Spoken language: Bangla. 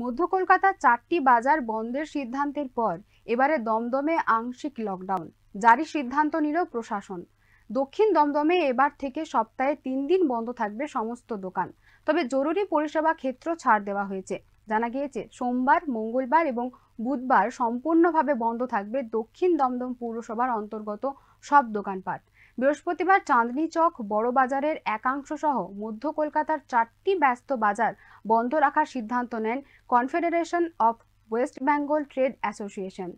মধ্য কলকাতার চারটি বাজার বন্ধের সিদ্ধান্তের পর এবারে দমদমে আংশিক লকডাউন জারি সিদ্ধান্ত নিল প্রশাসন দক্ষিণ দমদমে এবার থেকে সপ্তাহে তিন দিন বন্ধ থাকবে সমস্ত দোকান তবে জরুরি পরিষেবা ক্ষেত্র ছাড় দেওয়া হয়েছে জানা গিয়েছে সোমবার মঙ্গলবার এবং বুধবার সম্পূর্ণভাবে বন্ধ থাকবে দক্ষিণ দমদম পৌরসভার অন্তর্গত সব দোকানপাট বৃহস্পতিবার চাঁদনি চক বড় বাজারের একাংশ সহ মধ্য কলকাতার চারটি ব্যস্ত বাজার বন্ধ রাখার সিদ্ধান্ত নেন confederation of West Bengal trade association